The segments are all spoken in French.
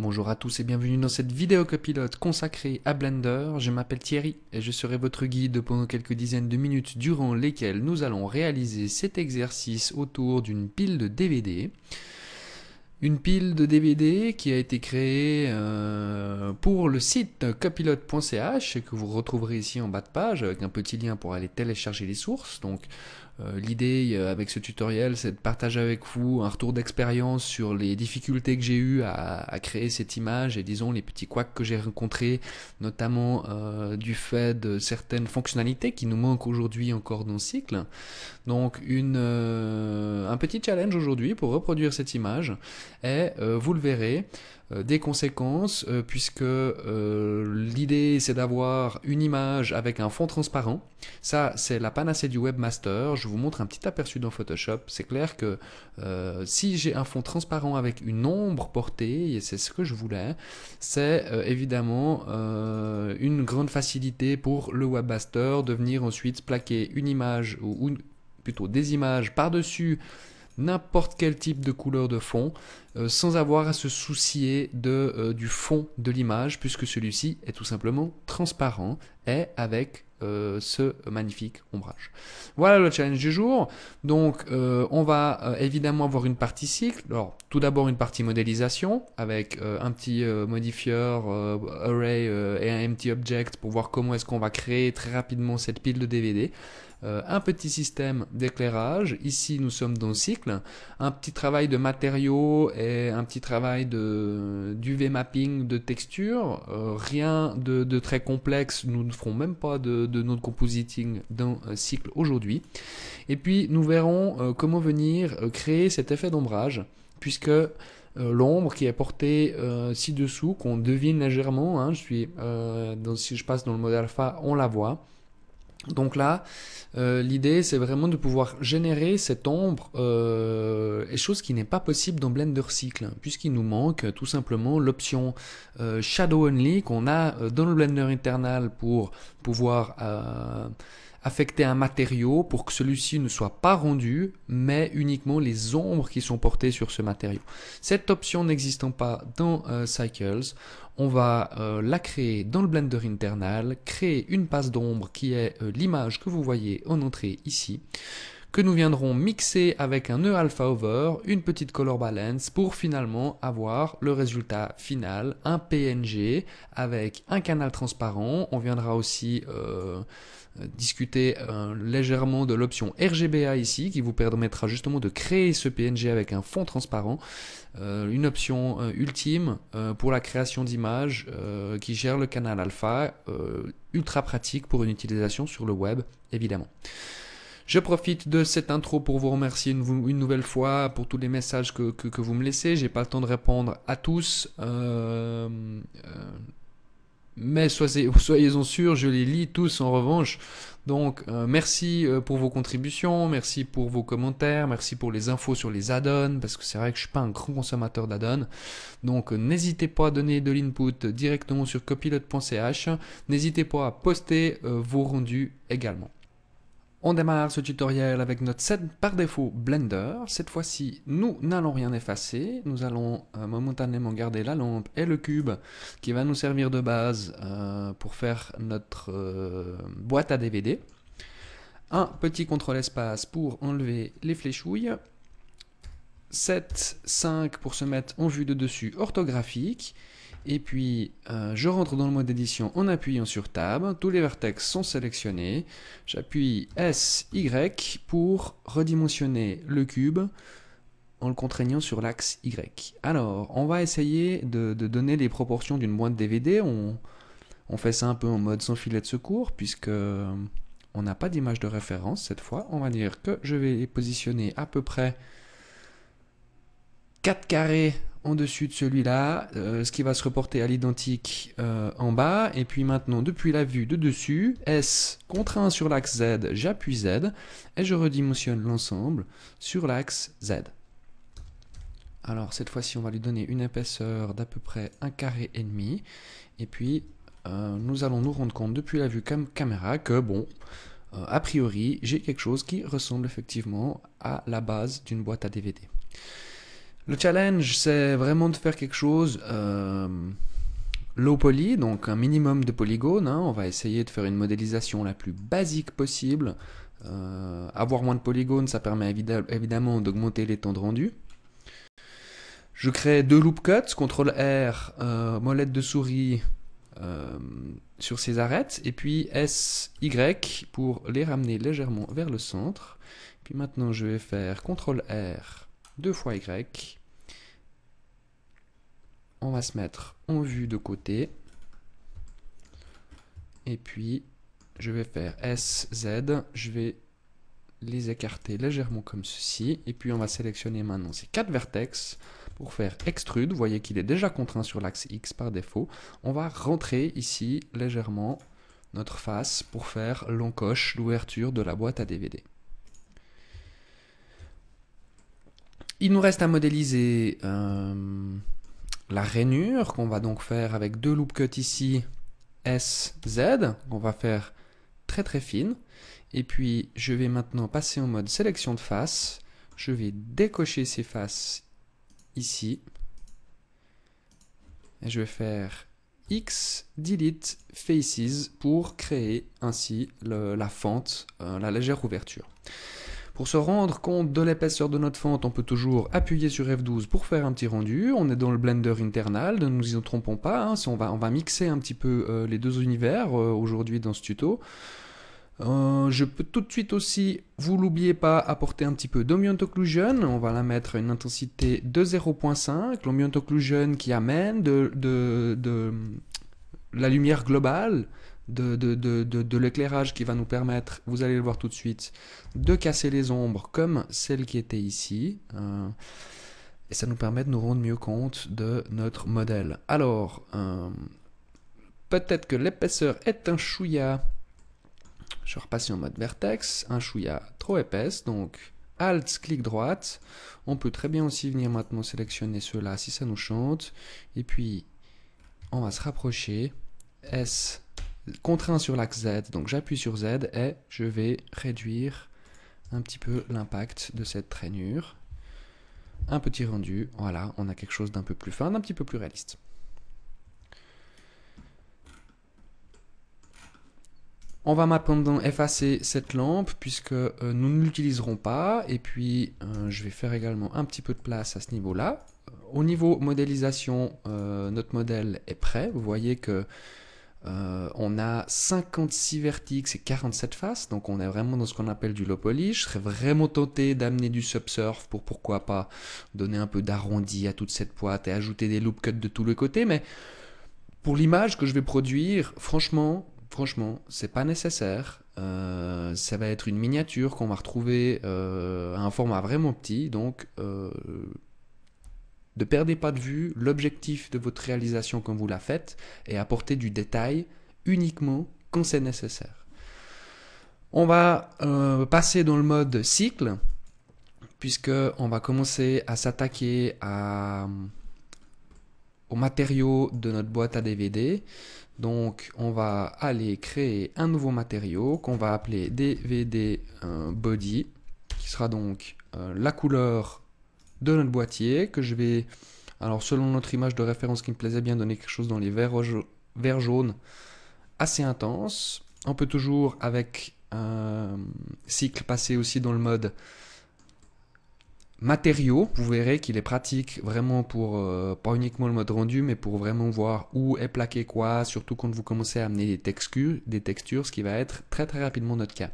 Bonjour à tous et bienvenue dans cette vidéo copilote consacrée à Blender. Je m'appelle Thierry et je serai votre guide pendant quelques dizaines de minutes durant lesquelles nous allons réaliser cet exercice autour d'une pile de DVD. Une pile de DVD qui a été créée euh, pour le site copilote.ch que vous retrouverez ici en bas de page avec un petit lien pour aller télécharger les sources. Donc euh, l'idée euh, avec ce tutoriel, c'est de partager avec vous un retour d'expérience sur les difficultés que j'ai eues à, créer cette image et disons les petits couacs que j'ai rencontrés, notamment euh, du fait de certaines fonctionnalités qui nous manquent aujourd'hui encore dans le cycle. Donc un petit challenge aujourd'hui pour reproduire cette image et vous le verrez, euh, des conséquences, euh, puisque euh, l'idée c'est d'avoir une image avec un fond transparent. Ça, c'est la panacée du webmaster. Je vous montre un petit aperçu dans Photoshop. C'est clair que si j'ai un fond transparent avec une ombre portée, et c'est ce que je voulais, c'est évidemment une grande facilité pour le webmaster de venir ensuite plaquer une image ou, plutôt des images par-dessus n'importe quel type de couleur de fond euh, sans avoir à se soucier de, euh, du fond de l'image, puisque celui-ci est tout simplement transparent et avec euh, ce magnifique ombrage. Voilà le challenge du jour. Donc on va évidemment avoir une partie cycle. Alors tout d'abord une partie modélisation avec un petit modifier, array et un empty object pour voir comment est-ce qu'on va créer très rapidement cette pile de DVD. un petit système d'éclairage. Ici nous sommes dans cycle. Un petit travail de matériaux et un petit travail de du v mapping de texture, euh, rien de, très complexe, nous ne ferons même pas de, de notre compositing d'un euh, cycle aujourd'hui. Et puis nous verrons euh, comment venir créer cet effet d'ombrage, puisque l'ombre qui est portée ci-dessous, qu'on devine légèrement, hein, je suis, si je passe dans le mode alpha, on la voit, donc là, euh, l'idée, c'est vraiment de pouvoir générer cette ombre, euh, chose qui n'est pas possible dans Blender Cycle, hein, puisqu'il nous manque tout simplement l'option euh, Shadow Only qu'on a euh, dans le Blender Internal pour pouvoir affecter un matériau pour que celui-ci ne soit pas rendu, mais uniquement les ombres qui sont portées sur ce matériau. Cette option n'existant pas dans euh, Cycles, on va euh, la créer dans le Blender internal, créer une passe d'ombre qui est euh, l'image que vous voyez en entrée ici, que nous viendrons mixer avec un nœud alpha over, une petite color balance pour finalement avoir le résultat final, un PNG avec un canal transparent. On viendra aussi discuter euh, légèrement de l'option RGBA ici qui vous permettra justement de créer ce PNG avec un fond transparent euh, une option euh, ultime pour la création d'images qui gère le canal alpha ultra pratique pour une utilisation sur le web évidemment je profite de cette intro pour vous remercier une, nouvelle fois pour tous les messages que, que vous me laissez. J'ai pas le temps de répondre à tous mais soyez, en sûrs, je les lis tous en revanche. Donc euh, merci euh, pour vos contributions, merci pour vos commentaires, merci pour les infos sur les add-ons, parce que c'est vrai que je suis pas un grand consommateur d'add-ons. Donc euh, n'hésitez pas à donner de l'input directement sur copilote.ch, n'hésitez pas à poster vos rendus également. On démarre ce tutoriel avec notre set par défaut Blender. Cette fois-ci, nous n'allons rien effacer. Nous allons euh, momentanément garder la lampe et le cube qui va nous servir de base euh, pour faire notre euh, boîte à DVD. Un petit contrôle espace pour enlever les fléchouilles. 7, 5 pour se mettre en vue de dessus orthographique. Et puis, euh, je rentre dans le mode d'édition en appuyant sur Tab. Tous les vertex sont sélectionnés. J'appuie S, Y pour redimensionner le cube en le contraignant sur l'axe Y. Alors, on va essayer de, donner les proportions d'une boîte DVD. On, fait ça un peu en mode sans filet de secours, puisque euh, on n'a pas d'image de référence cette fois. On va dire que je vais positionner à peu près 4 carrés en dessus de celui-là, euh, ce qui va se reporter à l'identique euh, en bas. Et puis maintenant, depuis la vue de dessus, S contraint sur l'axe Z, j'appuie Z, et je redimensionne l'ensemble sur l'axe Z. Alors cette fois-ci, on va lui donner une épaisseur d'à peu près un carré et demi. Et puis, euh, nous allons nous rendre compte depuis la vue caméra que, bon, a priori, j'ai quelque chose qui ressemble effectivement à la base d'une boîte à DVD. Le challenge, c'est vraiment de faire quelque chose euh, low poly, donc un minimum de polygones. Hein. On va essayer de faire une modélisation la plus basique possible. Euh, avoir moins de polygones, ça permet évidemment d'augmenter les temps de rendu. Je crée deux loop cuts, CTRL R, euh, molette de souris sur ces arêtes, et puis S, Y pour les ramener légèrement vers le centre. Puis maintenant je vais faire CTRL R, deux fois Y, on va se mettre en vue de côté. Et puis, je vais faire SZ. Je vais les écarter légèrement comme ceci. Et puis, on va sélectionner maintenant ces quatre vertex pour faire extrude. Vous voyez qu'il est déjà contraint sur l'axe X par défaut. On va rentrer ici légèrement notre face pour faire l'encoche, l'ouverture de la boîte à DVD. Il nous reste à modéliser... Euh, la rainure qu'on va donc faire avec deux loop cuts ici, S, Z, qu'on va faire très très fine. Et puis je vais maintenant passer en mode sélection de face. Je vais décocher ces faces ici. Et je vais faire X delete faces pour créer ainsi la fente, euh, la légère ouverture. Pour se rendre compte de l'épaisseur de notre fente, on peut toujours appuyer sur F12 pour faire un petit rendu. On est dans le Blender internal, ne nous y trompons pas. Hein. si on, va, on va mixer un petit peu euh, les deux univers euh, aujourd'hui dans ce tuto. Euh, je peux tout de suite aussi, vous l'oubliez pas, apporter un petit peu d'Ambient Occlusion. On va la mettre à une intensité de 0.5. L'Ambient Occlusion qui amène de, de la lumière globale de, l'éclairage qui va nous permettre, vous allez le voir tout de suite, de casser les ombres comme celle qui était ici. Euh, et ça nous permet de nous rendre mieux compte de notre modèle. Alors, euh, peut-être que l'épaisseur est un chouïa. Je repasser en mode vertex, un chouïa trop épaisse, donc Alt, clic droite. On peut très bien aussi venir maintenant sélectionner ceux-là si ça nous chante. Et puis, on va se rapprocher. S, contraint sur l'axe Z. Donc j'appuie sur Z et je vais réduire un petit peu l'impact de cette traînure. Un petit rendu, voilà, on a quelque chose d'un peu plus fin, d'un petit peu plus réaliste. On va maintenant effacer cette lampe puisque euh, nous ne l'utiliserons pas et puis euh, je vais faire également un petit peu de place à ce niveau-là. Au niveau modélisation, euh, notre modèle est prêt. Vous voyez que euh, on a 56 vertices et 47 faces, donc on est vraiment dans ce qu'on appelle du low poly. Je serais vraiment tenté d'amener du subsurf pour pourquoi pas donner un peu d'arrondi à toute cette boîte et ajouter des loop cuts de tous les côtés, mais pour l'image que je vais produire, franchement, franchement, c'est pas nécessaire. Euh, ça va être une miniature qu'on va retrouver euh, à un format vraiment petit, donc ne perdez pas de vue l'objectif de votre réalisation quand vous la faites et apportez du détail uniquement quand c'est nécessaire. On va euh, passer dans le mode cycle puisque on va commencer à s'attaquer à aux matériaux de notre boîte à DVD. Donc on va aller créer un nouveau matériau qu'on va appeler DVD euh, Body, qui sera donc euh, la couleur de notre boîtier que je vais... Alors selon notre image de référence qui me plaisait bien donner quelque chose dans les verts, vert jaunes assez intense. On peut toujours avec un cycle passer aussi dans le mode matériaux. Vous verrez qu'il est pratique vraiment pour, euh, pas uniquement le mode rendu, mais pour vraiment voir où est plaqué quoi, surtout quand vous commencez à amener des textures, des textures ce qui va être très très rapidement notre cas.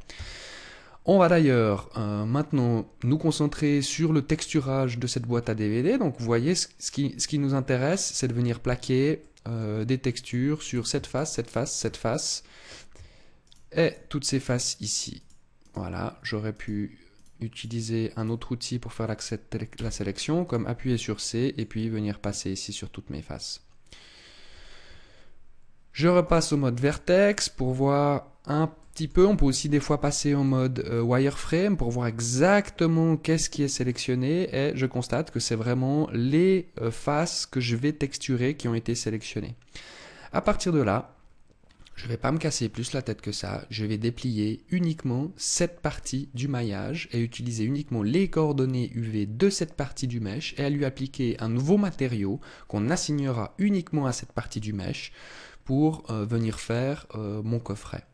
On va d'ailleurs euh, maintenant nous concentrer sur le texturage de cette boîte à DVD. Donc vous voyez, ce, qui, nous intéresse, c'est de venir plaquer euh, des textures sur cette face, cette face, cette face, et toutes ces faces ici. Voilà, j'aurais pu utiliser un autre outil pour faire la, la sélection, comme appuyer sur C et puis venir passer ici sur toutes mes faces. Je repasse au mode vertex pour voir un peu. On peut aussi des fois passer en mode euh, wireframe pour voir exactement qu'est-ce qui est sélectionné et je constate que c'est vraiment les euh, faces que je vais texturer qui ont été sélectionnées. À partir de là, je ne vais pas me casser plus la tête que ça, je vais déplier uniquement cette partie du maillage et utiliser uniquement les coordonnées UV de cette partie du mesh et à lui appliquer un nouveau matériau qu'on assignera uniquement à cette partie du mesh pour euh, venir faire mon coffret.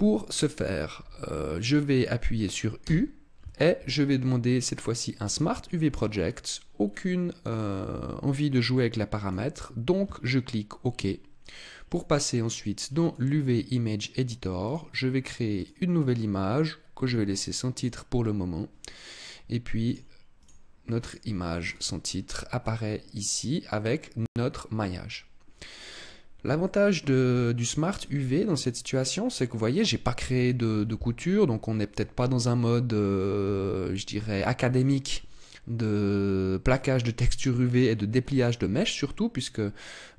Pour ce faire, euh, je vais appuyer sur U et je vais demander cette fois-ci un Smart UV Project. Aucune euh, envie de jouer avec la paramètre, donc je clique OK. Pour passer ensuite dans l'UV Image Editor, je vais créer une nouvelle image que je vais laisser sans titre pour le moment. Et puis, notre image sans titre apparaît ici avec notre maillage. L'avantage du Smart UV dans cette situation, c'est que vous voyez, j'ai pas créé de, couture, donc on n'est peut-être pas dans un mode, euh, je dirais, académique de plaquage de texture UV et de dépliage de mèche surtout, puisque euh,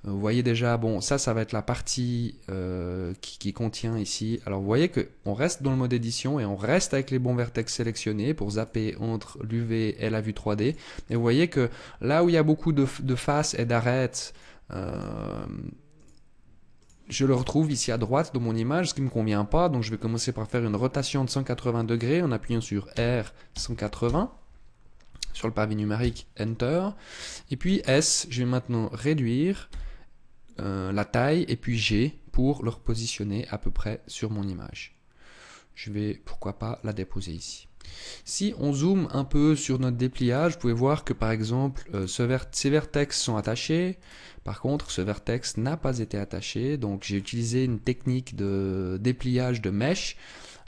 vous voyez déjà, bon, ça, ça va être la partie euh, qui, contient ici. Alors vous voyez que on reste dans le mode édition et on reste avec les bons vertex sélectionnés pour zapper entre l'UV et la vue 3D. Et vous voyez que là où il y a beaucoup de, de faces et d'arêtes, je le retrouve ici à droite de mon image, ce qui ne me convient pas. Donc je vais commencer par faire une rotation de 180 degrés en appuyant sur R 180 sur le pavé numérique Enter. Et puis S, je vais maintenant réduire euh, la taille et puis G pour le repositionner à peu près sur mon image. Je vais pourquoi pas la déposer ici. Si on zoome un peu sur notre dépliage, vous pouvez voir que par exemple euh, ces vertex sont attachés, par contre ce vertex n'a pas été attaché, donc j'ai utilisé une technique de dépliage de mèche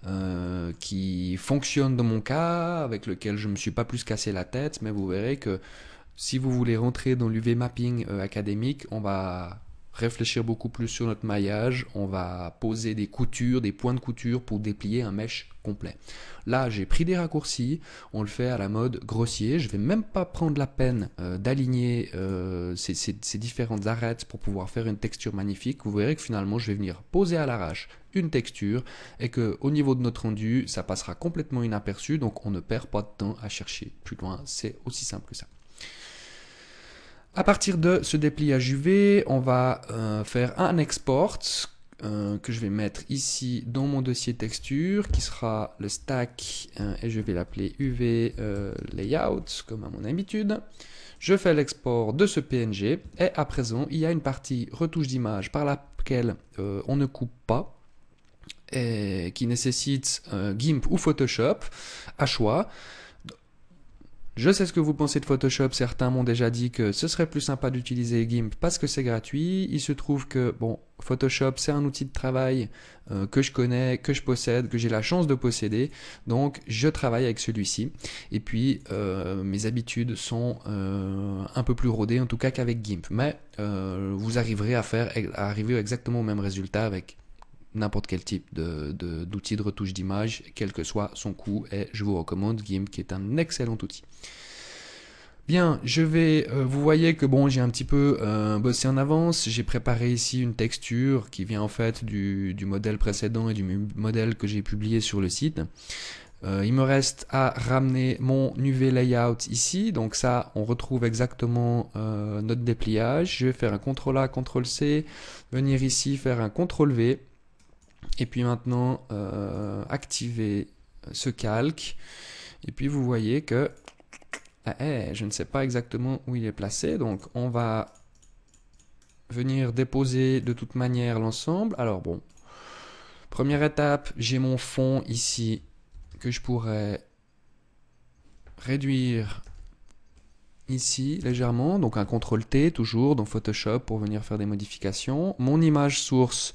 euh, qui fonctionne dans mon cas, avec lequel je ne me suis pas plus cassé la tête, mais vous verrez que si vous voulez rentrer dans l'UV mapping euh, académique, on va réfléchir beaucoup plus sur notre maillage, on va poser des coutures, des points de couture pour déplier un mèche complet. Là, j'ai pris des raccourcis, on le fait à la mode grossier, je ne vais même pas prendre la peine euh, d'aligner euh, ces, différentes arêtes pour pouvoir faire une texture magnifique. Vous verrez que finalement, je vais venir poser à l'arrache une texture et que au niveau de notre rendu, ça passera complètement inaperçu, donc on ne perd pas de temps à chercher plus loin, c'est aussi simple que ça. À partir de ce dépliage UV, on va euh, faire un export euh, que je vais mettre ici dans mon dossier texture qui sera le stack euh, et je vais l'appeler UV euh, layout comme à mon habitude. Je fais l'export de ce PNG et à présent il y a une partie retouche d'image par laquelle on ne coupe pas et qui nécessite GIMP ou Photoshop à choix. Je sais ce que vous pensez de Photoshop, certains m'ont déjà dit que ce serait plus sympa d'utiliser GIMP parce que c'est gratuit. Il se trouve que, bon, Photoshop c'est un outil de travail euh, que je connais, que je possède, que j'ai la chance de posséder, donc je travaille avec celui-ci. Et puis euh, mes habitudes sont euh, un peu plus rodées en tout cas qu'avec GIMP, mais vous arriverez à faire arriver exactement au même résultat avec n'importe quel type d'outil de, de retouche d'image, quel que soit son coût, et je vous recommande GIMP qui est un excellent outil. Bien, je vais, euh, vous voyez que bon, j'ai un petit peu euh, bossé en avance, j'ai préparé ici une texture qui vient en fait du, modèle précédent et du modèle que j'ai publié sur le site. Euh, il me reste à ramener mon UV layout ici, donc ça on retrouve exactement notre dépliage. Je vais faire un CTRL A, CTRL C, venir ici faire un CTRL V, et puis maintenant, euh, activer ce calque. Et puis vous voyez que bah, eh, je ne sais pas exactement où il est placé. Donc on va venir déposer de toute manière l'ensemble. Alors bon, première étape, j'ai mon fond ici que je pourrais réduire ici légèrement, donc un CTRL T toujours dans Photoshop pour venir faire des modifications. Mon image source,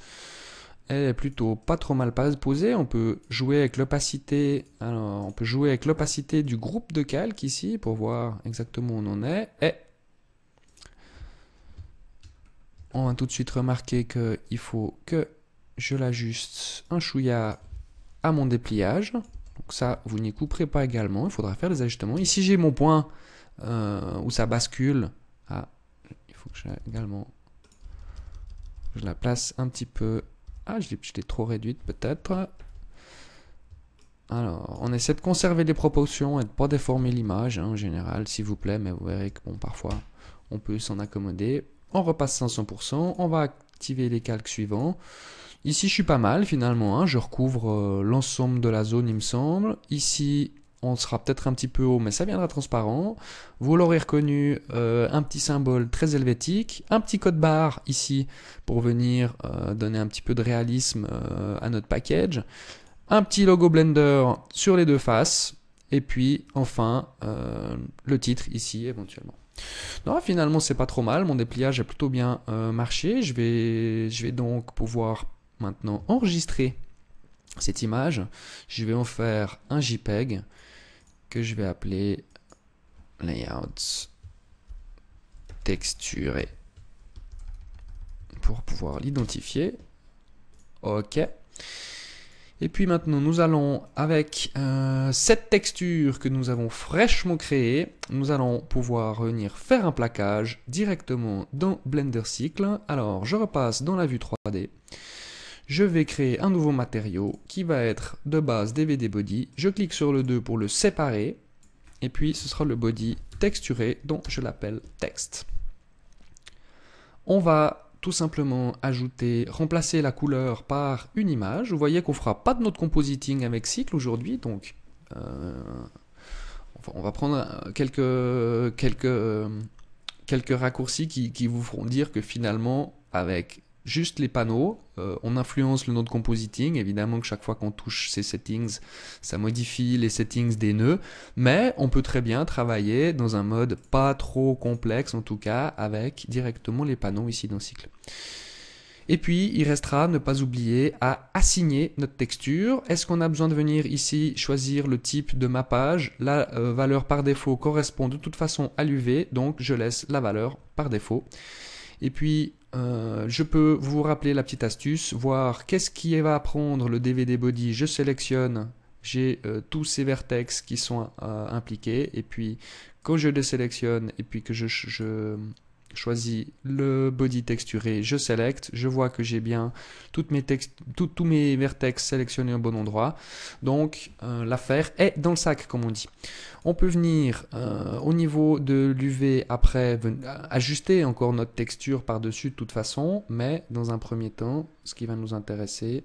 elle est plutôt pas trop mal posée. On peut jouer avec l'opacité. Alors, on peut jouer avec l'opacité du groupe de calque ici pour voir exactement où on en est. Et on va tout de suite remarquer qu'il faut que je l'ajuste un chouïa à mon dépliage. Donc ça, vous n'y couperez pas également. Il faudra faire les ajustements. Ici, j'ai mon point euh, où ça bascule. Ah, il faut que également je la place un petit peu ah, je l'ai trop réduite peut-être. Alors, on essaie de conserver les proportions et de ne pas déformer l'image hein, en général, s'il vous plaît, mais vous verrez que bon, parfois, on peut s'en accommoder. On repasse 500%, on va activer les calques suivants. Ici, je suis pas mal finalement, hein. je recouvre euh, l'ensemble de la zone, il me semble. Ici, on sera peut-être un petit peu haut, mais ça viendra transparent. Vous l'aurez reconnu, euh, un petit symbole très helvétique, un petit code barre ici pour venir euh, donner un petit peu de réalisme euh, à notre package, un petit logo Blender sur les deux faces, et puis enfin le titre ici éventuellement. Non, finalement c'est pas trop mal, mon dépliage a plutôt bien marché, je vais, je vais donc pouvoir maintenant enregistrer cette image, je vais en faire un JPEG, que je vais appeler layout texturé pour pouvoir l'identifier. Ok. Et puis maintenant, nous allons, avec euh, cette texture que nous avons fraîchement créée, nous allons pouvoir venir faire un plaquage directement dans Blender Cycle. Alors, je repasse dans la vue 3D je vais créer un nouveau matériau qui va être de base DVD body. Je clique sur le 2 pour le séparer. Et puis ce sera le body texturé dont je l'appelle texte. On va tout simplement ajouter, remplacer la couleur par une image. Vous voyez qu'on fera pas de notre compositing avec cycle aujourd'hui, donc euh, on va prendre euh, quelques, quelques, quelques raccourcis qui, qui vous feront dire que finalement, avec juste les panneaux. Euh, on influence le node compositing. Évidemment que chaque fois qu'on touche ces settings, ça modifie les settings des nœuds. Mais on peut très bien travailler dans un mode pas trop complexe, en tout cas, avec directement les panneaux ici dans cycle. Et puis, il restera, ne pas oublier, à assigner notre texture. Est-ce qu'on a besoin de venir ici choisir le type de ma La euh, valeur par défaut correspond de toute façon à l'UV, donc je laisse la valeur par défaut. Et puis, euh, je peux vous rappeler la petite astuce, voir qu'est-ce qui va prendre le DVD body. Je sélectionne, j'ai euh, tous ces vertex qui sont euh, impliqués. Et puis, quand je les sélectionne et puis que je choisis le body texturé, je sélecte, je vois que j'ai bien toutes mes tous mes vertex sélectionnés au bon endroit. Donc euh, l'affaire est dans le sac, comme on dit. On peut venir euh, au niveau de l'UV après ajuster encore notre texture par-dessus de toute façon, mais dans un premier temps, ce qui va nous intéresser,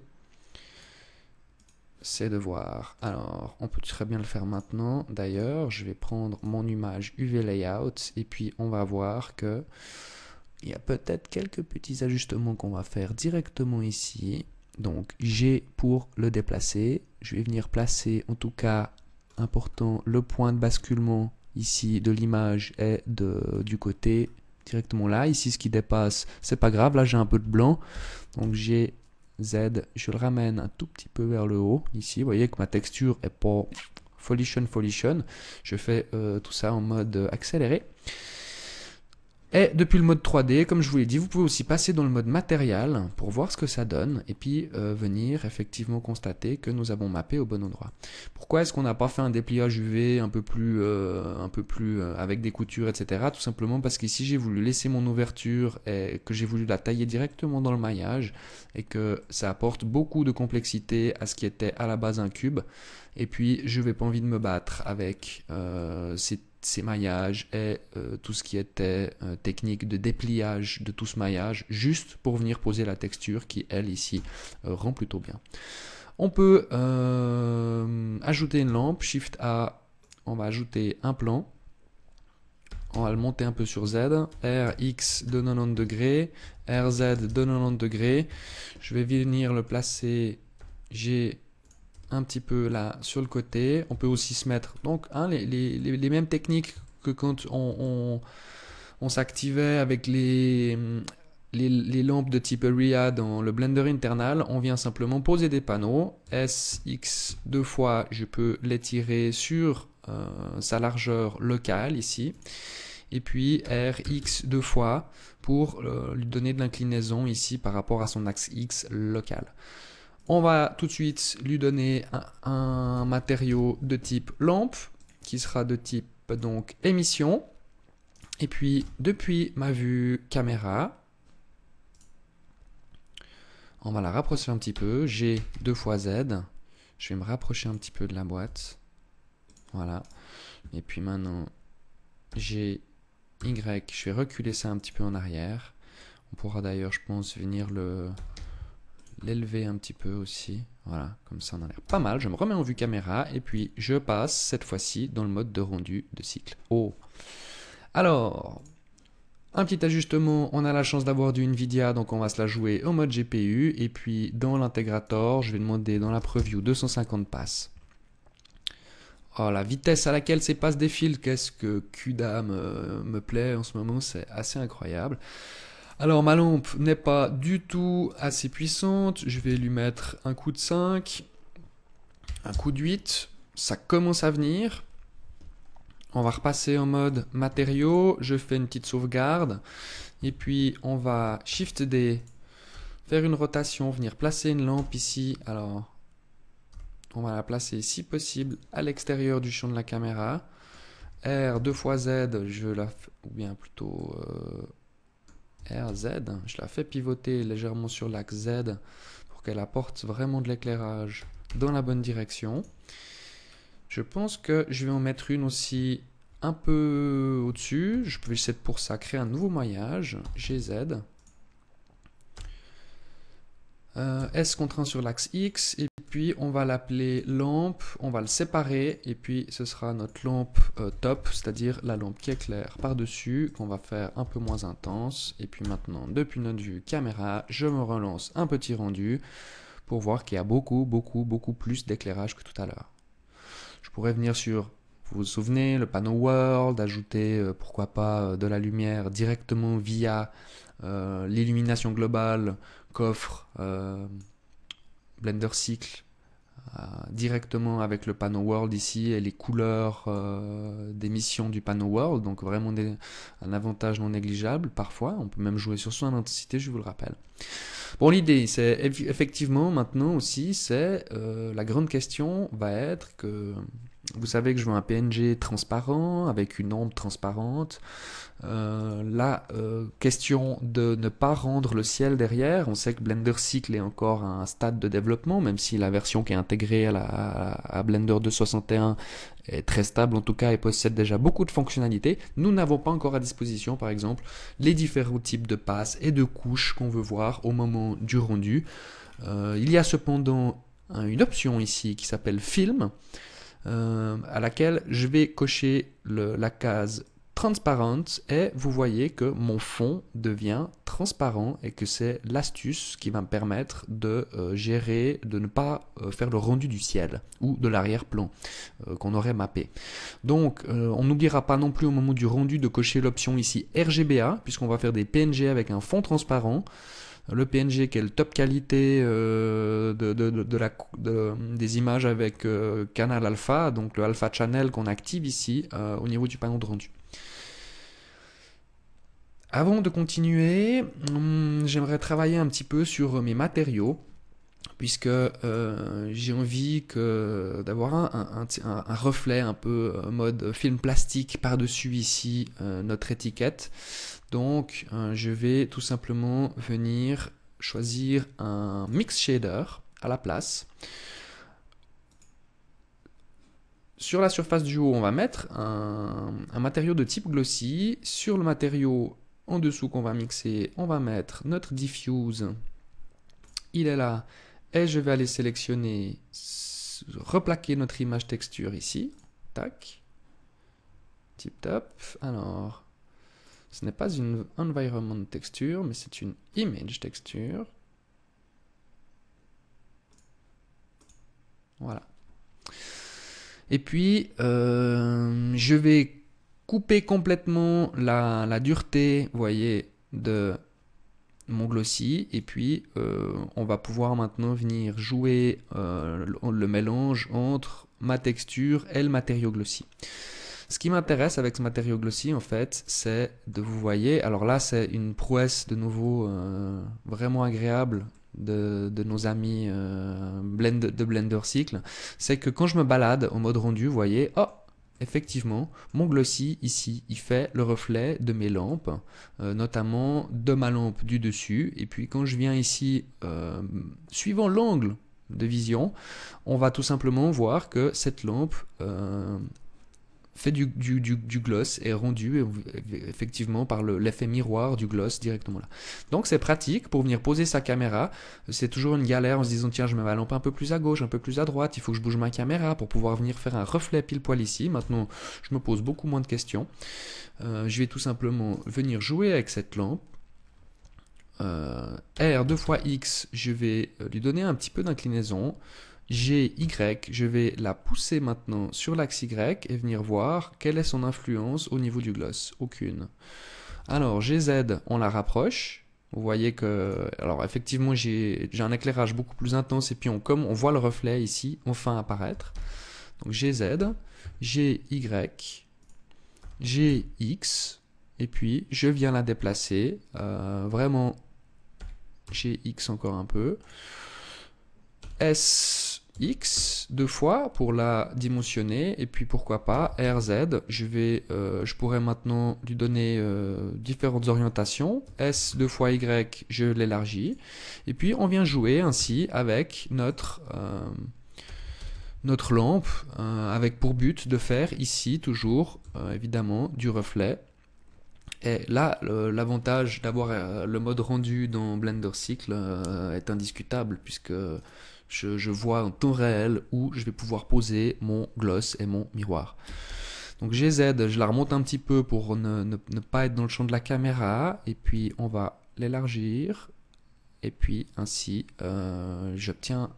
de voir Alors, on peut très bien le faire maintenant. D'ailleurs, je vais prendre mon image UV Layout et puis on va voir que il y a peut-être quelques petits ajustements qu'on va faire directement ici. Donc, j'ai pour le déplacer. Je vais venir placer, en tout cas, important, le point de basculement ici de l'image est de, du côté directement là. Ici, ce qui dépasse, c'est pas grave. Là, j'ai un peu de blanc. Donc, j'ai Z, je le ramène un tout petit peu vers le haut, ici, vous voyez que ma texture est pas folichon folichon, je fais euh, tout ça en mode accéléré, et depuis le mode 3D, comme je vous l'ai dit, vous pouvez aussi passer dans le mode matériel pour voir ce que ça donne et puis euh, venir effectivement constater que nous avons mappé au bon endroit. Pourquoi est-ce qu'on n'a pas fait un dépliage UV un peu plus, euh, un peu plus euh, avec des coutures, etc. Tout simplement parce qu'ici j'ai voulu laisser mon ouverture et que j'ai voulu la tailler directement dans le maillage et que ça apporte beaucoup de complexité à ce qui était à la base un cube. Et puis je n'ai pas envie de me battre avec ces ces maillages et euh, tout ce qui était euh, technique de dépliage de tout ce maillage, juste pour venir poser la texture qui, elle, ici, euh, rend plutôt bien. On peut ajouter une lampe, Shift A, on va ajouter un plan. On va le monter un peu sur Z, RX de 90 degrés, RZ de 90 degrés. Je vais venir le placer j'ai un petit peu là sur le côté. On peut aussi se mettre donc hein, les, les, les, mêmes techniques que quand on, on, s'activait avec les, les, les, lampes de type Ria dans le Blender internal. On vient simplement poser des panneaux. S, X, deux fois, je peux l'étirer sur euh, sa largeur locale ici. Et puis RX deux fois pour euh, lui donner de l'inclinaison ici par rapport à son axe X local. On va tout de suite lui donner un, matériau de type lampe, qui sera de type donc émission. Et puis, depuis ma vue caméra, on va la rapprocher un petit peu. J'ai 2 fois Z. Je vais me rapprocher un petit peu de la boîte. Voilà. Et puis maintenant, j'ai Y. Je vais reculer ça un petit peu en arrière. On pourra d'ailleurs, je pense, venir le, l'élever un petit peu aussi. Voilà, comme ça on a l'air pas mal. Je me remets en vue caméra et puis je passe cette fois-ci dans le mode de rendu de cycle haut. Oh. Alors, un petit ajustement, on a la chance d'avoir du NVIDIA, donc on va se la jouer au mode GPU. Et puis dans l'intégrator, je vais demander dans la preview 250 passes. Oh, la vitesse à laquelle ces passes défilent, qu'est-ce que CUDA euh, me plaît en ce moment, c'est assez incroyable. Alors ma lampe n'est pas du tout assez puissante, je vais lui mettre un coup de 5, un coup de 8, ça commence à venir. On va repasser en mode matériaux, je fais une petite sauvegarde, et puis on va Shift D, faire une rotation, venir placer une lampe ici, alors on va la placer si possible à l'extérieur du champ de la caméra. R 2 fois Z, je la ou bien plutôt... Euh, RZ. Je la fais pivoter légèrement sur l'axe Z pour qu'elle apporte vraiment de l'éclairage dans la bonne direction. Je pense que je vais en mettre une aussi un peu au-dessus. Je peux essayer pour ça créer un nouveau maillage, GZ. Euh, S contraint sur l'axe X. Et puis on va l'appeler lampe, on va le séparer et puis ce sera notre lampe euh, top, c'est-à-dire la lampe qui éclaire par-dessus, qu'on va faire un peu moins intense. Et puis maintenant, depuis notre vue caméra, je me relance un petit rendu pour voir qu'il y a beaucoup, beaucoup, beaucoup plus d'éclairage que tout à l'heure. Je pourrais venir sur vous vous souvenez, le panneau World, ajouter euh, pourquoi pas euh, de la lumière directement via l'illumination globale qu'offre Blender Cycle euh, directement avec le panneau World ici et les couleurs euh, d'émission du panneau World, donc vraiment un avantage non négligeable parfois, on peut même jouer sur son intensité, je vous le rappelle. Bon l'idée c'est effectivement maintenant aussi c'est euh, la grande question va être que vous savez que je veux un PNG transparent, avec une ombre transparente. Euh, la euh, question de ne pas rendre le ciel derrière, on sait que Blender Cycle est encore à un stade de développement, même si la version qui est intégrée à, Blender 2.61 est très stable en tout cas et possède déjà beaucoup de fonctionnalités. Nous n'avons pas encore à disposition par exemple les différents types de passes et de couches qu'on veut voir au moment du rendu. Euh, il y a cependant une option ici qui s'appelle Film, euh, à laquelle je vais cocher la case transparente et vous voyez que mon fond devient transparent et que c'est l'astuce qui va me permettre de euh, gérer, de ne pas euh, faire le rendu du ciel ou de l'arrière-plan qu'on aurait mappé. Donc on n'oubliera pas non plus au moment du rendu de cocher l'option ici RGBA puisqu'on va faire des PNG avec un fond transparent le PNG qui est le top qualité euh, de, des images avec euh, Canal Alpha, donc le Alpha Channel qu'on active ici euh, au niveau du panneau de rendu. Avant de continuer, hum, j'aimerais travailler un petit peu sur mes matériaux puisque j'ai envie d'avoir un, reflet un peu mode film plastique par-dessus ici notre étiquette. Donc euh, je vais tout simplement venir choisir un mix shader à la place. Sur la surface du haut, on va mettre un, un matériau de type glossy. Sur le matériau en dessous qu'on va mixer, on va mettre notre diffuse. Il est là. Et je vais aller sélectionner, replaquer notre image texture ici. Tac. Tip top. Alors, ce n'est pas une environment texture, mais c'est une image texture. Voilà. Et puis, euh, je vais couper complètement la, dureté, vous voyez, de mon glossy. Et puis, euh, on va pouvoir maintenant venir jouer euh, le, le mélange entre ma texture et le matériau glossy. Ce qui m'intéresse avec ce matériau glossy, en fait, c'est de vous voyez, alors là, c'est une prouesse de nouveau euh, vraiment agréable de, nos amis euh, blend, de Blender Cycle, c'est que quand je me balade en mode rendu, vous voyez, oh, effectivement, mon glossy ici, il fait le reflet de mes lampes, euh, notamment de ma lampe du dessus, et puis quand je viens ici, suivant l'angle de vision, on va tout simplement voir que cette lampe fait du, gloss et rendu euh, effectivement par l'effet miroir du gloss directement là. Donc c'est pratique pour venir poser sa caméra. C'est toujours une galère en se disant tiens je mets ma lampe un peu plus à gauche, un peu plus à droite, il faut que je bouge ma caméra pour pouvoir venir faire un reflet pile poil ici. Maintenant je me pose beaucoup moins de questions. Euh, je vais tout simplement venir jouer avec cette lampe. Euh, R 2 fois X, je vais lui donner un petit peu d'inclinaison. GY, je vais la pousser maintenant sur l'axe Y et venir voir quelle est son influence au niveau du gloss. Aucune. Alors GZ, on la rapproche. Vous voyez que, alors effectivement, j'ai un éclairage beaucoup plus intense et puis on, comme on voit le reflet ici enfin apparaître. Donc GZ, GY, GX, et puis je viens la déplacer, euh, vraiment GX encore un peu. S x deux fois pour la dimensionner et puis pourquoi pas rz je vais euh, je pourrais maintenant lui donner euh, différentes orientations s deux fois y je l'élargis et puis on vient jouer ainsi avec notre euh, notre lampe avec pour but de faire ici toujours évidemment du reflet et là, l'avantage d'avoir le mode rendu dans Blender Cycle est indiscutable puisque je, vois en temps réel où je vais pouvoir poser mon gloss et mon miroir. Donc GZ, je la remonte un petit peu pour ne, pas être dans le champ de la caméra. Et puis on va l'élargir. Et puis ainsi, euh, j'obtiens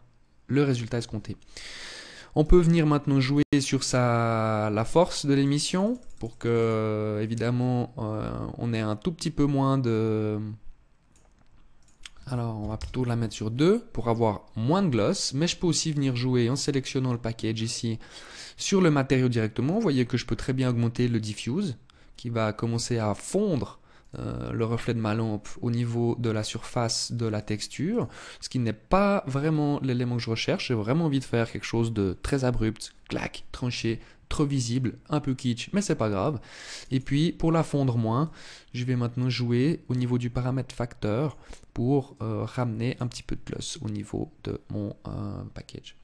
le résultat escompté. On peut venir maintenant jouer sur sa, la force de l'émission pour que, évidemment, euh, on ait un tout petit peu moins de, alors, on va plutôt la mettre sur 2 pour avoir moins de gloss, mais je peux aussi venir jouer en sélectionnant le package ici sur le matériau directement. Vous voyez que je peux très bien augmenter le diffuse qui va commencer à fondre euh, le reflet de ma lampe au niveau de la surface de la texture, ce qui n'est pas vraiment l'élément que je recherche. J'ai vraiment envie de faire quelque chose de très abrupt, clac, tranché, trop visible, un peu kitsch, mais c'est pas grave. Et puis pour la fondre moins, je vais maintenant jouer au niveau du paramètre facteur pour euh, ramener un petit peu de plus au niveau de mon euh, package.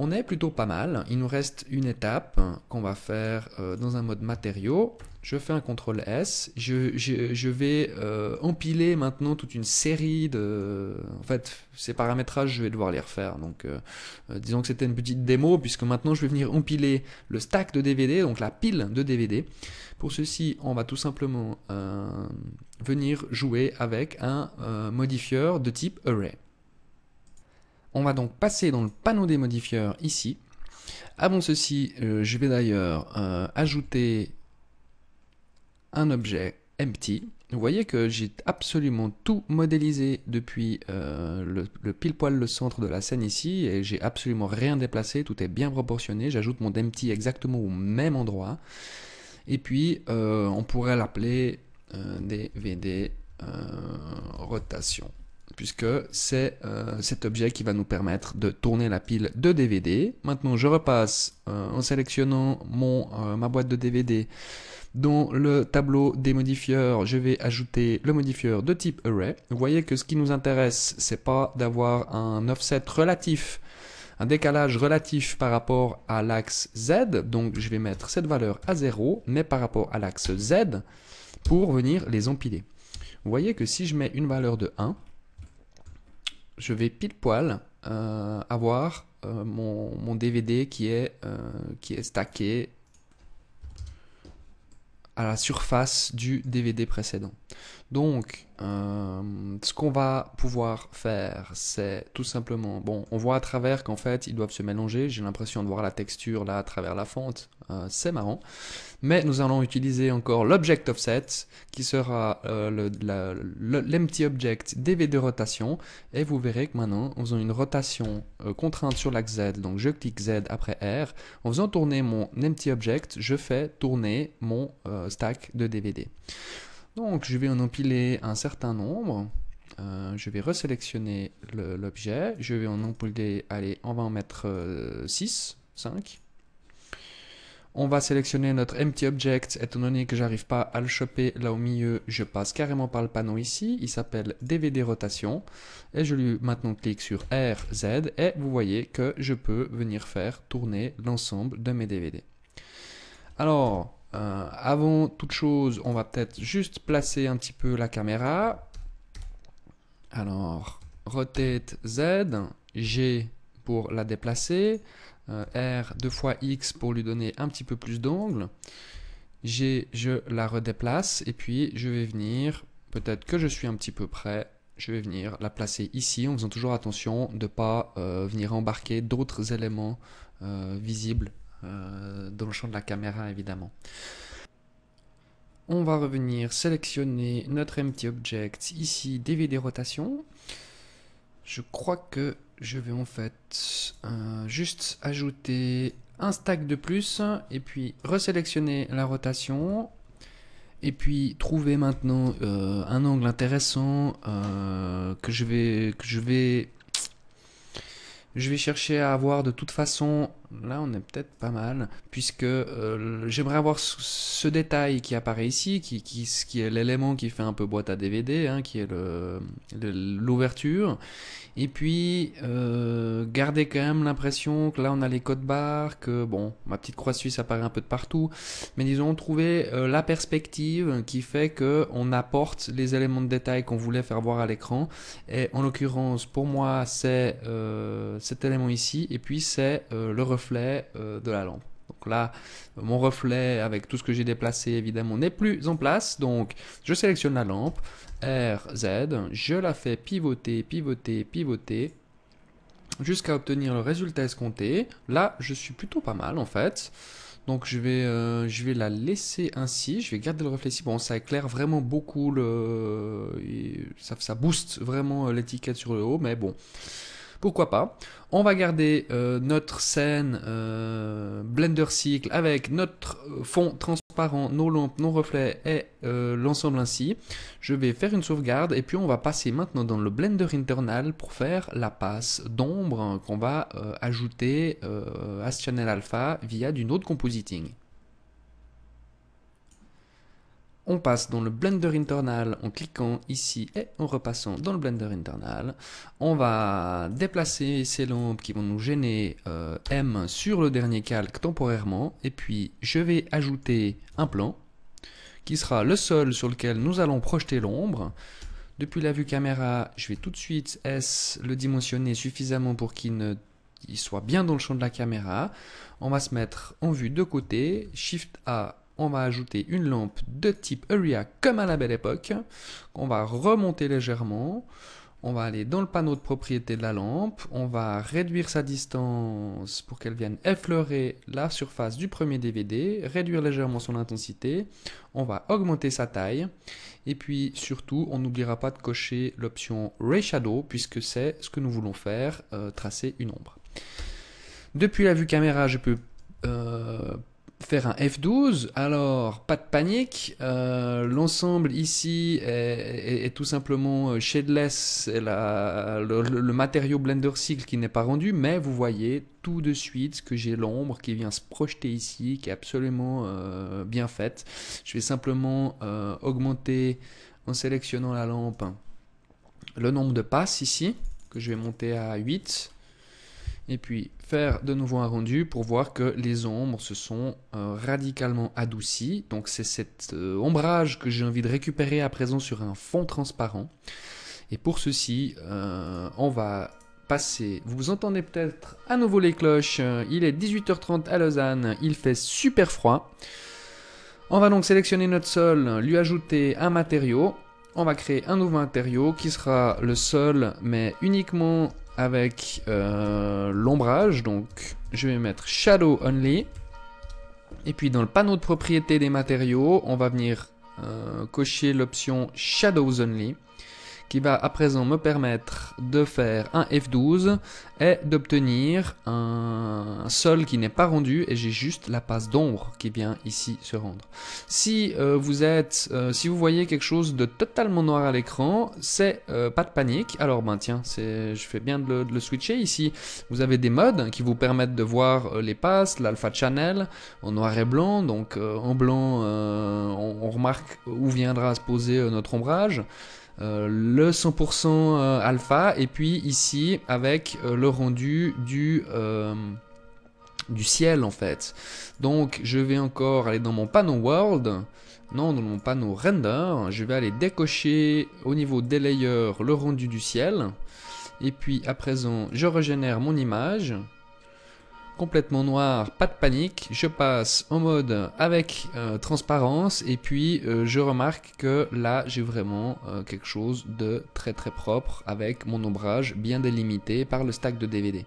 On est plutôt pas mal. Il nous reste une étape qu'on va faire euh, dans un mode matériaux. Je fais un CTRL S. Je, vais euh, empiler maintenant toute une série de... En fait, ces paramétrages, je vais devoir les refaire. Donc, euh, disons que c'était une petite démo, puisque maintenant, je vais venir empiler le stack de DVD, donc la pile de DVD. Pour ceci, on va tout simplement venir jouer avec un modifieur de type Array. On va donc passer dans le panneau des modifieurs ici. Avant ceci, euh, je vais d'ailleurs euh, ajouter un objet empty. Vous voyez que j'ai absolument tout modélisé depuis euh, le, le, pile poil le centre de la scène ici et j'ai absolument rien déplacé, tout est bien proportionné, j'ajoute mon empty exactement au même endroit. Et puis on pourrait l'appeler dvd rotation puisque c'est euh, cet objet qui va nous permettre de tourner la pile de DVD. Maintenant, je repasse euh, en sélectionnant mon, euh, ma boîte de DVD. Dans le tableau des modifieurs, je vais ajouter le modifieur de type Array. Vous voyez que ce qui nous intéresse, c'est pas d'avoir un offset relatif un décalage relatif par rapport à l'axe Z, donc je vais mettre cette valeur à 0, mais par rapport à l'axe Z, pour venir les empiler. Vous voyez que si je mets une valeur de 1, je vais pile poil euh, avoir euh, mon, DVD qui est, euh, qui est stacké à la surface du DVD précédent. Donc, euh, ce qu'on va pouvoir faire, c'est tout simplement, bon, on voit à travers qu'en fait, ils doivent se mélanger. J'ai l'impression de voir la texture là à travers la fente. Euh, c'est marrant. Mais nous allons utiliser encore l'object offset, qui sera euh, l'empty object dv rotation. Et vous verrez que maintenant, en faisant une rotation contrainte sur l'axe Z. Donc, je clique Z après R. En faisant tourner mon empty object, je fais tourner mon stack de DVD. Donc je vais en empiler un certain nombre. Euh, je vais resélectionner l'objet. Je vais en empiler, allez, on va en mettre 6, euh, 5. On va sélectionner notre empty object. Étant donné que j'arrive pas à le choper là au milieu, je passe carrément par le panneau ici. Il s'appelle DVD rotation. Et je lui maintenant clique sur R, Z. Et vous voyez que je peux venir faire tourner l'ensemble de mes DVD. Alors, euh, avant toute chose, on va peut-être juste placer un petit peu la caméra. Alors, rotate Z, G pour la déplacer, euh, R deux fois X pour lui donner un petit peu plus d'angle. G, je la redéplace et puis je vais venir, peut-être que je suis un petit peu près, je vais venir la placer ici en faisant toujours attention de ne pas euh, venir embarquer d'autres éléments visibles euh, dans le champ de la caméra évidemment. On va revenir sélectionner notre empty object ici DVD rotation. Je crois que je vais en fait euh, juste ajouter un stack de plus et puis resélectionner la rotation et puis trouver maintenant euh, un angle intéressant que je vais que je vais je vais chercher à avoir de toute façon Là, on est peut-être pas mal, puisque euh, j'aimerais avoir ce, détail qui apparaît ici, qui, qui est l'élément qui fait un peu boîte à DVD, hein, qui est l'ouverture. et puis, euh, garder quand même l'impression que là, on a les codes barres, que, bon, ma petite croix suisse apparaît un peu de partout. Mais disons, trouver euh, la perspective qui fait que on apporte les éléments de détail qu'on voulait faire voir à l'écran. Et en l'occurrence, pour moi, c'est cet élément ici, et puis c'est le reflet reflet euh, de la lampe. Donc là, mon reflet avec tout ce que j'ai déplacé, évidemment, n'est plus en place. Donc, je sélectionne la lampe, R, Z, je la fais pivoter, pivoter, pivoter, jusqu'à obtenir le résultat escompté. Là, je suis plutôt pas mal, en fait. Donc je vais, euh, je vais la laisser ainsi, je vais garder le reflet si Bon, ça éclaire vraiment beaucoup, le... ça, ça booste vraiment euh, l'étiquette sur le haut, mais bon. Pourquoi pas On va garder euh, notre scène euh, Blender Cycle avec notre euh, fond transparent, nos lampes, nos reflets et l'ensemble ainsi. Je vais faire une sauvegarde et puis on va passer maintenant dans le Blender Internal pour faire la passe d'ombre hein, qu'on va ajouter à ce channel alpha via du node compositing. On passe dans le Blender Internal en cliquant ici et en repassant dans le Blender Internal. On va déplacer ces lampes qui vont nous gêner euh, M sur le dernier calque temporairement. Et puis je vais ajouter un plan qui sera le sol sur lequel nous allons projeter l'ombre. Depuis la vue caméra, je vais tout de suite S le dimensionner suffisamment pour qu'il soit bien dans le champ de la caméra. On va se mettre en vue de côté, Shift A on va ajouter une lampe de type Area comme à la belle époque. On va remonter légèrement. On va aller dans le panneau de propriété de la lampe. On va réduire sa distance pour qu'elle vienne effleurer la surface du premier DVD. Réduire légèrement son intensité. On va augmenter sa taille. Et puis surtout, on n'oubliera pas de cocher l'option Ray Shadow puisque c'est ce que nous voulons faire, euh, tracer une ombre. Depuis la vue caméra, je peux euh, faire un F12, alors pas de panique, euh, l'ensemble ici est, tout simplement euh, shadeless, c'est le, matériau Blender Cycle qui n'est pas rendu, mais vous voyez tout de suite que j'ai l'ombre qui vient se projeter ici, qui est absolument euh, bien faite. Je vais simplement augmenter en sélectionnant la lampe hein, le nombre de passes ici, que je vais monter à 8 et puis faire de nouveau un rendu pour voir que les ombres se sont euh, radicalement adoucies. Donc c'est cet euh, ombrage que j'ai envie de récupérer à présent sur un fond transparent. Et pour ceci, euh, on va passer. Vous entendez peut-être à nouveau les cloches. Il est 18h30 à Lausanne. Il fait super froid. On va donc sélectionner notre sol, lui ajouter un matériau on va créer un nouveau matériau qui sera le seul mais uniquement avec euh, l'ombrage. Donc, je vais mettre Shadow Only. Et puis, dans le panneau de propriété des matériaux, on va venir euh, cocher l'option Shadows Only qui va à présent me permettre de faire un F12 et d'obtenir un sol qui n'est pas rendu et j'ai juste la passe d'ombre qui vient ici se rendre. Si euh, vous êtes, euh, si vous voyez quelque chose de totalement noir à l'écran, c'est euh, pas de panique. Alors ben tiens, je fais bien de le, switcher ici. Vous avez des modes qui vous permettent de voir les passes, l'alpha channel en noir et blanc. Donc en blanc, on, remarque où viendra se poser notre ombrage. Euh, le 100% euh, alpha et puis ici avec euh, le rendu du du ciel en fait. Donc je vais encore aller dans mon panneau world, non dans mon panneau render, je vais aller décocher au niveau des layers le rendu du ciel. Et puis à présent je régénère mon image complètement noir, pas de panique, je passe en mode avec euh, transparence et puis euh, je remarque que là j'ai vraiment euh, quelque chose de très très propre avec mon ombrage bien délimité par le stack de DVD.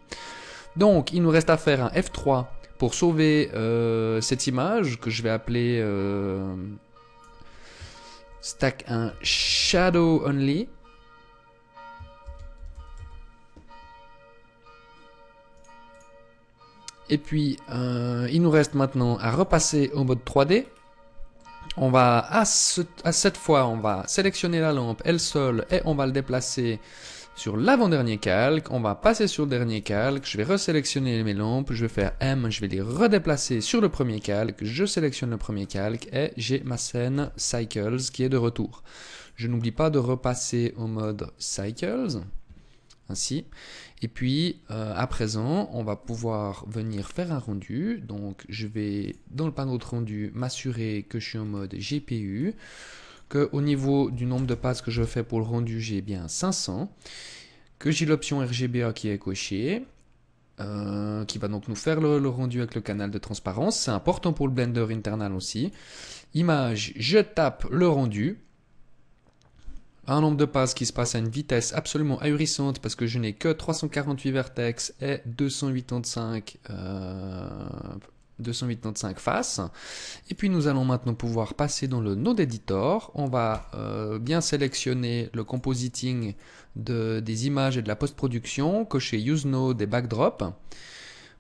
Donc il nous reste à faire un F3 pour sauver cette image que je vais appeler stack un shadow only. Et puis, euh, il nous reste maintenant à repasser au mode 3D. On va, à, à cette fois, on va sélectionner la lampe, elle seule, et on va le déplacer sur l'avant-dernier calque, on va passer sur le dernier calque, je vais resélectionner mes lampes, je vais faire M, je vais les redéplacer sur le premier calque, je sélectionne le premier calque et j'ai ma scène Cycles qui est de retour. Je n'oublie pas de repasser au mode Cycles, ainsi, et puis, euh, à présent, on va pouvoir venir faire un rendu. Donc, je vais, dans le panneau de rendu, m'assurer que je suis en mode GPU, que au niveau du nombre de passes que je fais pour le rendu, j'ai bien 500, que j'ai l'option RGBA qui est cochée, euh, qui va donc nous faire le, rendu avec le canal de transparence. C'est important pour le Blender internal aussi. Image, je tape le rendu un nombre de passes qui se passe à une vitesse absolument ahurissante parce que je n'ai que 348 vertex et 285, 285 euh, faces. Et puis nous allons maintenant pouvoir passer dans le node editor. On va euh, bien sélectionner le compositing des images et de la post-production, cocher use node et backdrop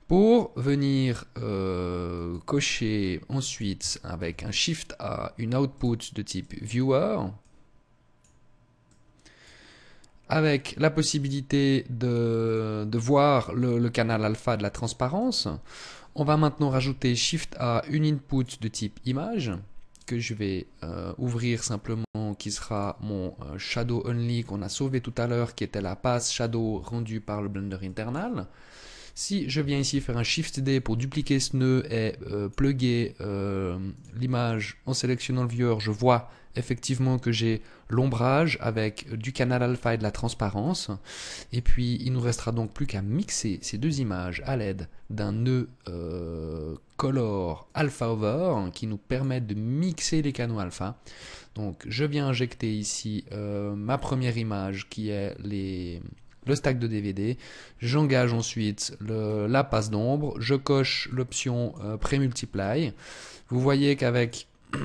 pour venir euh, cocher ensuite avec un shift à une output de type viewer avec la possibilité de, voir le, canal alpha de la transparence. On va maintenant rajouter Shift à une input de type image que je vais euh, ouvrir simplement qui sera mon euh, shadow only qu'on a sauvé tout à l'heure qui était la passe shadow rendue par le blender internal. Si je viens ici faire un Shift D pour dupliquer ce nœud et euh, pluguer l'image en sélectionnant le viewer, je vois effectivement que j'ai l'ombrage avec du canal alpha et de la transparence. Et puis il nous restera donc plus qu'à mixer ces deux images à l'aide d'un nœud euh, color alpha over qui nous permet de mixer les canaux alpha. Donc je viens injecter ici euh, ma première image qui est les, le stack de DVD. J'engage ensuite le, la passe d'ombre. Je coche l'option euh, pré-multiply. Vous voyez qu'avec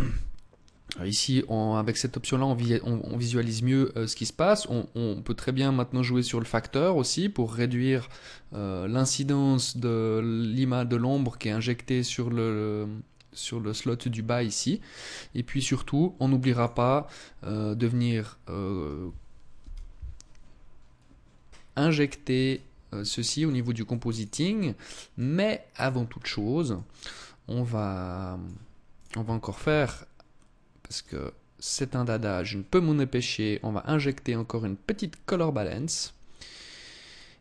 Euh, ici, avec cette option-là, on, visualise mieux euh, ce qui se passe. On, peut très bien maintenant jouer sur le facteur aussi pour réduire euh, l'incidence de l'image de l'ombre qui est injectée sur le, slot du bas ici. Et puis surtout, on n'oubliera pas de venir injecter ceci au niveau du compositing. Mais avant toute chose, on va encore faire parce que c'est un dada, je ne peux m'en empêcher. On va injecter encore une petite color balance.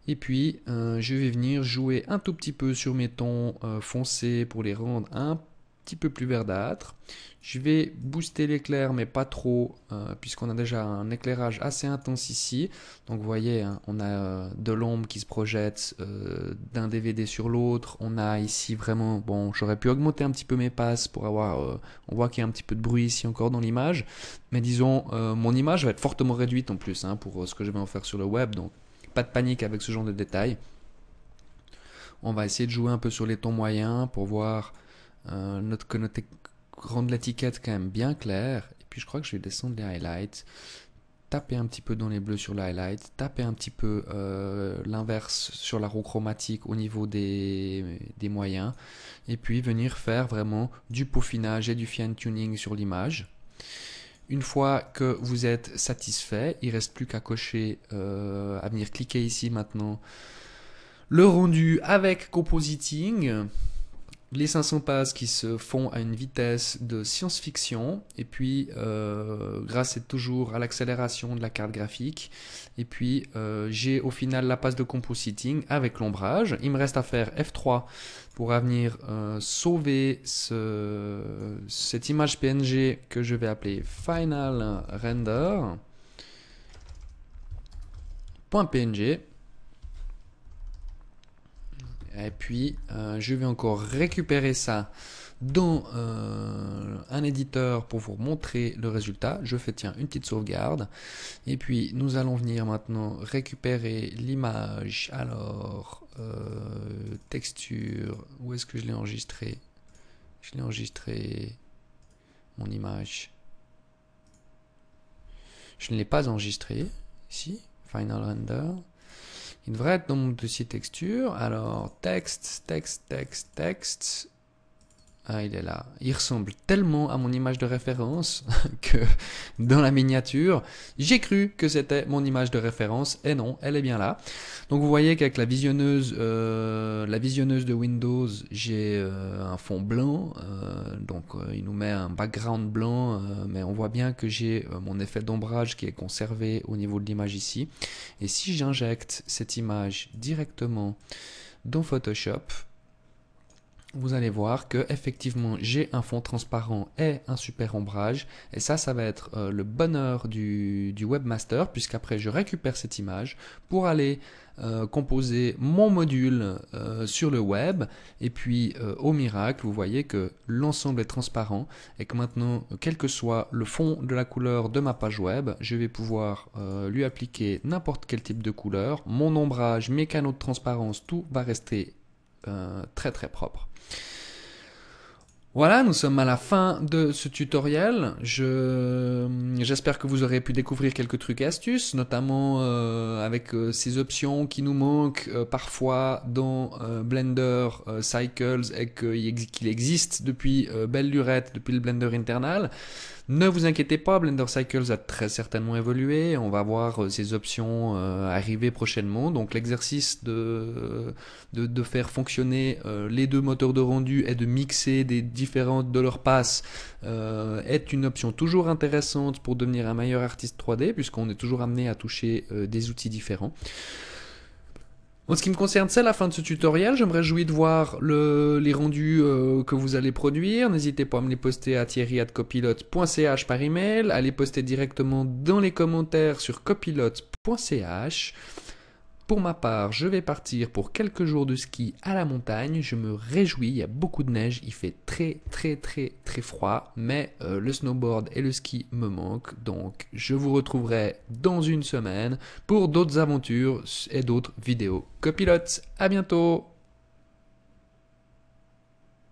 Et puis, euh, je vais venir jouer un tout petit peu sur mes tons euh, foncés pour les rendre un petit peu plus verdâtre. Je vais booster l'éclair, mais pas trop, euh, puisqu'on a déjà un éclairage assez intense ici. Donc vous voyez, hein, on a euh, de l'ombre qui se projette euh, d'un DVD sur l'autre. On a ici vraiment, bon, j'aurais pu augmenter un petit peu mes passes pour avoir, on voit qu'il y a un petit peu de bruit ici encore dans l'image. Mais disons, mon image va être fortement réduite en plus hein, pour ce que je vais en faire sur le web. Donc pas de panique avec ce genre de détails. On va essayer de jouer un peu sur les tons moyens pour voir euh, notre connoté rendre l'étiquette quand même bien clair Et puis je crois que je vais descendre les highlights, taper un petit peu dans les bleus sur le highlight, taper un petit peu euh, l'inverse sur la roue chromatique au niveau des, moyens. Et puis venir faire vraiment du peaufinage et du fine-tuning sur l'image. Une fois que vous êtes satisfait, il reste plus qu'à cocher, euh, à venir cliquer ici maintenant, le rendu avec compositing les 500 passes qui se font à une vitesse de science-fiction, et puis euh, grâce toujours à l'accélération de la carte graphique, et puis euh, j'ai au final la passe de compositing avec l'ombrage. Il me reste à faire F3 pour venir euh, sauver ce, cette image PNG que je vais appeler Final Render. .png et puis, euh, je vais encore récupérer ça dans euh, un éditeur pour vous montrer le résultat. Je fais tiens une petite sauvegarde. Et puis, nous allons venir maintenant récupérer l'image. Alors, euh, texture, où est-ce que je l'ai enregistré Je l'ai enregistré, mon image. Je ne l'ai pas enregistré. Ici, Final Render. Il devrait être dans mon dossier texture. Alors, texte, texte, texte, texte. Ah, il est là. Il ressemble tellement à mon image de référence que dans la miniature, j'ai cru que c'était mon image de référence et non, elle est bien là. Donc vous voyez qu'avec la visionneuse, euh, la visionneuse de Windows, j'ai euh, un fond blanc. Euh, donc il nous met un background blanc, mais on voit bien que j'ai mon effet d'ombrage qui est conservé au niveau de l'image ici. Et si j'injecte cette image directement dans Photoshop, vous allez voir que effectivement j'ai un fond transparent et un super ombrage et ça ça va être euh, le bonheur du, du webmaster puisqu'après je récupère cette image pour aller euh, composer mon module euh, sur le web et puis au miracle vous voyez que l'ensemble est transparent et que maintenant quel que soit le fond de la couleur de ma page web je vais pouvoir lui appliquer n'importe quel type de couleur mon ombrage mes canaux de transparence tout va rester euh, très très propre. Voilà, nous sommes à la fin de ce tutoriel. J'espère que vous aurez pu découvrir quelques trucs et astuces, notamment euh, avec euh, ces options qui nous manquent parfois dans Blender Cycles et qu'il existe depuis belle lurette, depuis le Blender internal. Ne vous inquiétez pas, Blender Cycles a très certainement évolué. On va voir ces euh, options euh, arriver prochainement. Donc l'exercice de, de, faire fonctionner euh, les deux moteurs de rendu et de mixer des différentes de leurs passes est une option toujours intéressante pour devenir un meilleur artiste 3D puisqu'on est toujours amené à toucher des outils différents. En ce qui me concerne, c'est la fin de ce tutoriel. J'aimerais me de voir le, les rendus euh, que vous allez produire. N'hésitez pas à me les poster à thierry.copilote.ch par email, à les poster directement dans les commentaires sur copilote.ch. Pour ma part, je vais partir pour quelques jours de ski à la montagne. Je me réjouis, il y a beaucoup de neige, il fait très très très très froid, mais euh, le snowboard et le ski me manquent. Donc je vous retrouverai dans une semaine pour d'autres aventures et d'autres vidéos copilotes. À bientôt